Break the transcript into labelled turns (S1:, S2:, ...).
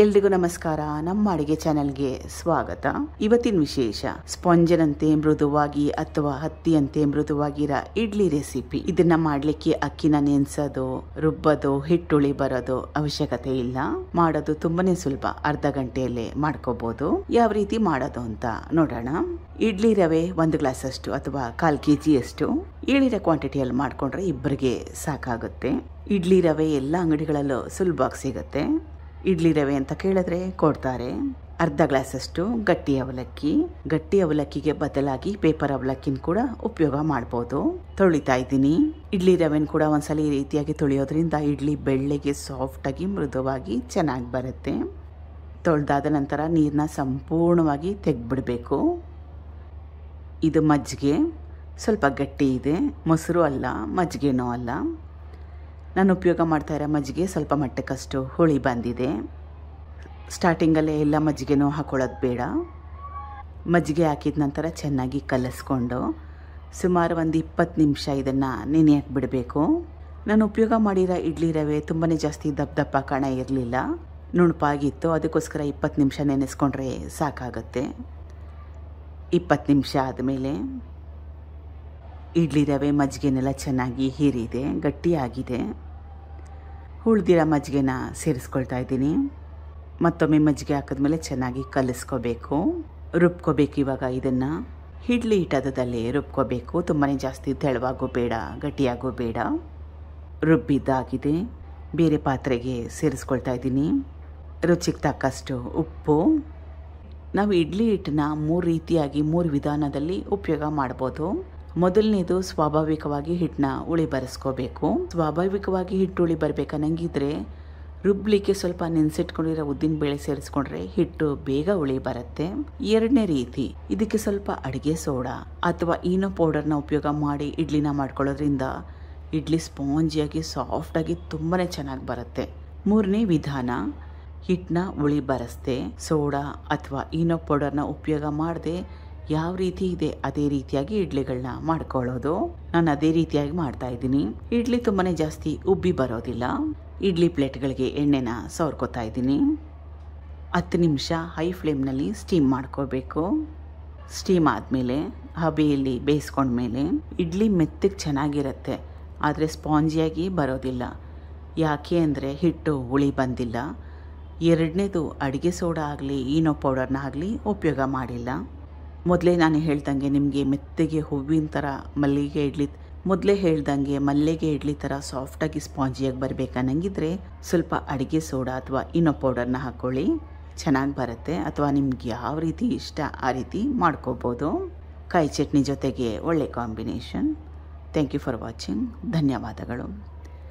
S1: ಎಲ್ರಿಗೂ ನಮಸ್ಕಾರ ನಮ್ಮ ಅಡಿಗೆ ಚಾನೆಲ್ಗೆ ಸ್ವಾಗತ ಇವತ್ತಿನ ವಿಶೇಷ ಸ್ಪಂಜನಂತೆ ಮೃದುವಾಗಿ ಅಥವಾ ಹತ್ತಿಯಂತೆ ಮೃದುವಾಗಿರೋ ಇಡ್ಲಿ ರೆಸಿಪಿ ಇದನ್ನ ಮಾಡ್ಲಿಕ್ಕೆ ಅಕ್ಕಿನ ನೆನ್ಸೋದು ರುಬ್ಬೋದು ಹಿಟ್ಟುಳಿ ಬರೋದು ಅವಶ್ಯಕತೆ ಇಲ್ಲ ಮಾಡೋದು ತುಂಬಾನೇ ಸುಲಭ ಅರ್ಧ ಗಂಟೆಯಲ್ಲೇ ಮಾಡ್ಕೋಬಹುದು ಯಾವ ರೀತಿ ಮಾಡೋದು ಅಂತ ನೋಡೋಣ ಇಡ್ಲಿ ರವೆ ಒಂದು ಗ್ಲಾಸ್ ಅಷ್ಟು ಅಥವಾ ಕಾಲ್ ಕೆ ಅಷ್ಟು ಇಳಿರೋ ಕ್ವಾಂಟಿಟಿಯಲ್ಲಿ ಮಾಡ್ಕೊಂಡ್ರೆ ಇಬ್ಬರಿಗೆ ಸಾಕಾಗುತ್ತೆ ಇಡ್ಲಿ ರವೆ ಎಲ್ಲ ಅಂಗಡಿಗಳಲ್ಲೂ ಸುಲಭವಾಗಿ ಸಿಗುತ್ತೆ ಇಡ್ಲಿ ರವೆ ಅಂತ ಕೇಳಿದ್ರೆ ಕೊಡ್ತಾರೆ ಅರ್ಧ ಗ್ಲಾಸಷ್ಟು ಗಟ್ಟಿ ಅವಲಕ್ಕಿ ಗಟ್ಟಿ ಅವಲಕ್ಕಿಗೆ ಬದಲಾಗಿ ಪೇಪರ್ ಅವಲಕ್ಕಿನ ಕೂಡ ಉಪಯೋಗ ಮಾಡ್ಬೋದು ತೊಳಿತಾ ಇದ್ದೀನಿ ಇಡ್ಲಿ ರವೆನ ಕೂಡ ಒಂದ್ಸಲ ಈ ರೀತಿಯಾಗಿ ತೊಳೆಯೋದ್ರಿಂದ ಇಡ್ಲಿ ಬೆಳ್ಳಿಗೆ ಸಾಫ್ಟಾಗಿ ಮೃದುವಾಗಿ ಚೆನ್ನಾಗಿ ಬರುತ್ತೆ ತೊಳೆದಾದ ನಂತರ ನೀರನ್ನ ಸಂಪೂರ್ಣವಾಗಿ ತೆಗ್ಬಿಡ್ಬೇಕು ಇದು ಮಜ್ಜಿಗೆ ಸ್ವಲ್ಪ ಗಟ್ಟಿ ಇದೆ ಮೊಸರು ಅಲ್ಲ ಮಜ್ಜಿಗೆನೂ ಅಲ್ಲ ನಾನು ಉಪಯೋಗ ಮಾಡ್ತಾ ಇರೋ ಮಜ್ಜಿಗೆ ಸ್ವಲ್ಪ ಮಟ್ಟಕ್ಕಷ್ಟು ಹುಳಿ ಬಂದಿದೆ ಸ್ಟಾರ್ಟಿಂಗಲ್ಲೇ ಎಲ್ಲ ಮಜ್ಜಿಗೆನೂ ಹಾಕೊಳ್ಳೋದು ಬೇಡ ಮಜ್ಜಿಗೆ ಹಾಕಿದ ನಂತರ ಚೆನ್ನಾಗಿ ಕಲಸ್ಕೊಂಡು ಸುಮಾರು ಒಂದು ಇಪ್ಪತ್ತು ನಿಮಿಷ ಇದನ್ನು ನೆನೆ ಬಿಡಬೇಕು ನಾನು ಉಪಯೋಗ ಮಾಡಿರೋ ಇಡ್ಲಿ ರವೆ ತುಂಬಾ ಜಾಸ್ತಿ ದಪ್ಪ ದಪ್ಪ ಕಣ ಇರಲಿಲ್ಲ ನುಣುಪಾಗಿತ್ತು ಅದಕ್ಕೋಸ್ಕರ ಇಪ್ಪತ್ತು ನಿಮಿಷ ನೆನೆಸ್ಕೊಂಡ್ರೆ ಸಾಕಾಗತ್ತೆ ಇಪ್ಪತ್ತು ನಿಮಿಷ ಆದಮೇಲೆ ಇಡ್ಲಿ ರವೆ ಮಜ್ಜಿಗೆನೆಲ್ಲ ಚೆನ್ನಾಗಿ ಹೀರಿದೆ ಗಟ್ಟಿಯಾಗಿದೆ ಉಳ್ದಿರೋ ಮಜ್ಜಿಗೆನ ಸೇರಿಸ್ಕೊಳ್ತಾ ಇದ್ದೀನಿ ಮತ್ತೊಮ್ಮೆ ಮಜ್ಜಿಗೆ ಹಾಕಿದ್ಮೇಲೆ ಚೆನ್ನಾಗಿ ಕಲಿಸ್ಕೋಬೇಕು ರುಬ್ಕೋಬೇಕು ಇವಾಗ ಇದನ್ನು ಇಡ್ಲಿ ಹಿಟ್ಟದಲ್ಲೇ ರುಬ್ಕೋಬೇಕು ತುಂಬಾ ಜಾಸ್ತಿ ತೆಳುವಾಗೂ ಬೇಡ ಗಟ್ಟಿಯಾಗೂ ಬೇಡ ರುಬ್ಬಿದ್ದಾಗಿದೆ ಬೇರೆ ಪಾತ್ರೆಗೆ ಸೇರಿಸ್ಕೊಳ್ತಾ ಇದ್ದೀನಿ ರುಚಿಗೆ ತಕ್ಕಷ್ಟು ಉಪ್ಪು ನಾವು ಇಡ್ಲಿ ಹಿಟ್ಟನ್ನ ಮೂರು ರೀತಿಯಾಗಿ ಮೂರು ವಿಧಾನದಲ್ಲಿ ಉಪಯೋಗ ಮಾಡ್ಬೋದು ಮೊದಲನೇದು ಸ್ವಾಭಾವಿಕವಾಗಿ ಹಿಟ್ಟನ್ನ ಉಳಿ ಬರೆಸ್ಕೋಬೇಕು ಸ್ವಾಭಾವಿಕವಾಗಿ ಹಿಟ್ಟು ಉಳಿ ಬರಬೇಕನ್ನಂಗಿದ್ರೆ ರುಬ್ಲಿಕ್ಕೆ ಸ್ವಲ್ಪ ನೆನೆಸಿಟ್ಕೊಂಡಿರೋ ಉದ್ದಿನ ಬೇಳೆ ಸೇರಿಸ್ಕೊಂಡ್ರೆ ಹಿಟ್ಟು ಬೇಗ ಉಳಿ ಬರುತ್ತೆ ಎರಡನೇ ರೀತಿ ಇದಕ್ಕೆ ಸ್ವಲ್ಪ ಅಡಿಗೆ ಸೋಡಾ ಅಥವಾ ಈನೋ ಪೌಡರ್ನ ಉಪಯೋಗ ಮಾಡಿ ಇಡ್ಲಿನ ಮಾಡ್ಕೊಳ್ಳೋದ್ರಿಂದ ಇಡ್ಲಿ ಸ್ಪಾಂಜಿಯಾಗಿ ಸಾಫ್ಟಾಗಿ ತುಂಬಾ ಚೆನ್ನಾಗಿ ಬರುತ್ತೆ ಮೂರನೇ ವಿಧಾನ ಹಿಟ್ಟನ್ನ ಉಳಿ ಬರೆಸ್ದೆ ಸೋಡಾ ಅಥವಾ ಈನೋ ಪೌಡರ್ನ ಉಪಯೋಗ ಮಾಡದೆ ಯಾವ ರೀತಿ ಇದೆ ಅದೇ ರೀತಿಯಾಗಿ ಇಡ್ಲಿಗಳನ್ನ ಮಾಡ್ಕೊಳ್ಳೋದು ನಾನು ಅದೇ ರೀತಿಯಾಗಿ ಮಾಡ್ತಾ ಇದ್ದೀನಿ ಇಡ್ಲಿ ತುಂಬಾ ಜಾಸ್ತಿ ಉಬ್ಬಿ ಬರೋದಿಲ್ಲ ಇಡ್ಲಿ ಪ್ಲೇಟ್ಗಳಿಗೆ ಎಣ್ಣೆನ ಸವರ್ಕೋತಾ ಇದ್ದೀನಿ ಹತ್ತು ನಿಮಿಷ ಹೈ ಫ್ಲೇಮ್ನಲ್ಲಿ ಸ್ಟೀಮ್ ಮಾಡ್ಕೋಬೇಕು ಸ್ಟೀಮ್ ಆದಮೇಲೆ ಹಬೆಯಲ್ಲಿ ಬೇಯಿಸ್ಕೊಂಡ್ಮೇಲೆ ಇಡ್ಲಿ ಮೆತ್ತಗೆ ಚೆನ್ನಾಗಿರುತ್ತೆ ಆದರೆ ಸ್ಪಾಂಜಿಯಾಗಿ ಬರೋದಿಲ್ಲ ಯಾಕೆ ಅಂದರೆ ಹಿಟ್ಟು ಹುಳಿ ಬಂದಿಲ್ಲ ಎರಡನೇದು ಅಡುಗೆ ಸೋಡಾ ಆಗಲಿ ಈನೋ ಪೌಡರ್ನ ಆಗಲಿ ಉಪಯೋಗ ಮಾಡಿಲ್ಲ ಮೊದಲೇ ನಾನು ಹೇಳ್ದಂಗೆ ನಿಮಗೆ ಮೆತ್ತಗೆ ಹೂವಿನ ಥರ ಮಲ್ಲಿಗೆ ಇಡ್ಲಿ ಮೊದಲೇ ಹೇಳ್ದಂಗೆ ಮಲ್ಲಿಗೆ ಇಡ್ಲಿ ಥರ ಸಾಫ್ಟಾಗಿ ಸ್ಪಾಂಜಿಯಾಗಿ ಬರಬೇಕನ್ನಂಗಿದ್ರೆ ಸ್ವಲ್ಪ ಅಡುಗೆ ಸೋಡಾ ಅಥವಾ ಇನ್ನೊ ಪೌಡರ್ನ ಹಾಕ್ಕೊಳ್ಳಿ ಚೆನ್ನಾಗಿ ಬರುತ್ತೆ ಅಥವಾ ನಿಮ್ಗೆ ಯಾವ ರೀತಿ ಇಷ್ಟ ಆ ರೀತಿ ಮಾಡ್ಕೋಬೋದು ಕಾಯಿ ಚಟ್ನಿ ಜೊತೆಗೆ ಒಳ್ಳೆ combination thank you for watching ಧನ್ಯವಾದಗಳು